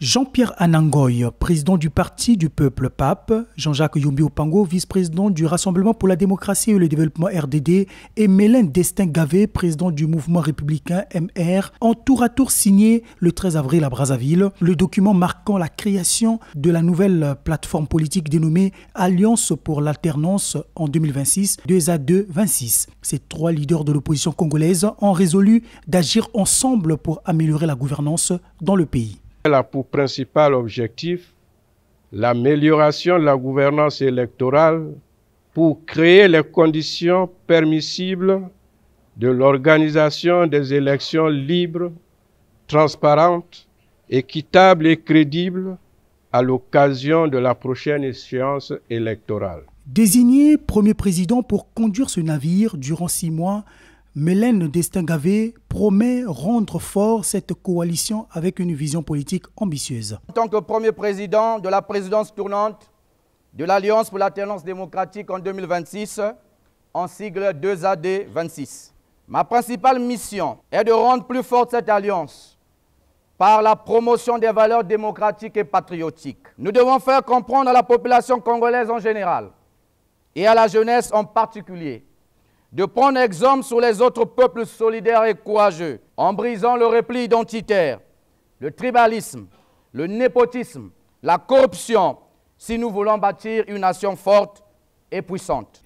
Jean-Pierre Anangoy, président du Parti du Peuple Pape, Jean-Jacques Yombi Opango, vice-président du Rassemblement pour la démocratie et le développement RDD, et Mélène Destin-Gavé, président du mouvement républicain MR, ont tour à tour signé le 13 avril à Brazzaville le document marquant la création de la nouvelle plateforme politique dénommée Alliance pour l'alternance en 2026, 2 à 2, 26. Ces trois leaders de l'opposition congolaise ont résolu d'agir ensemble pour améliorer la gouvernance dans le pays a pour principal objectif l'amélioration de la gouvernance électorale pour créer les conditions permissibles de l'organisation des élections libres, transparentes, équitables et crédibles à l'occasion de la prochaine échéance électorale. Désigné premier président pour conduire ce navire durant six mois, Mélène Destin-Gavé promet rendre fort cette coalition avec une vision politique ambitieuse. En tant que premier président de la présidence tournante de l'Alliance pour l'alternance démocratique en 2026, en sigle 2AD26. Ma principale mission est de rendre plus forte cette alliance par la promotion des valeurs démocratiques et patriotiques. Nous devons faire comprendre à la population congolaise en général et à la jeunesse en particulier de prendre exemple sur les autres peuples solidaires et courageux, en brisant le repli identitaire, le tribalisme, le népotisme, la corruption, si nous voulons bâtir une nation forte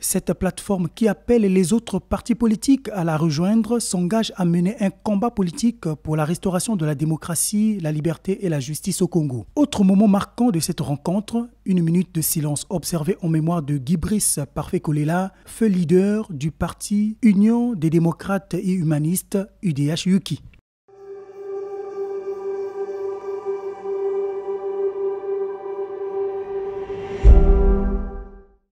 cette plateforme qui appelle les autres partis politiques à la rejoindre s'engage à mener un combat politique pour la restauration de la démocratie, la liberté et la justice au Congo. Autre moment marquant de cette rencontre, une minute de silence observée en mémoire de Brice Parfait Kolela, feu leader du parti Union des démocrates et humanistes UDH-Yuki.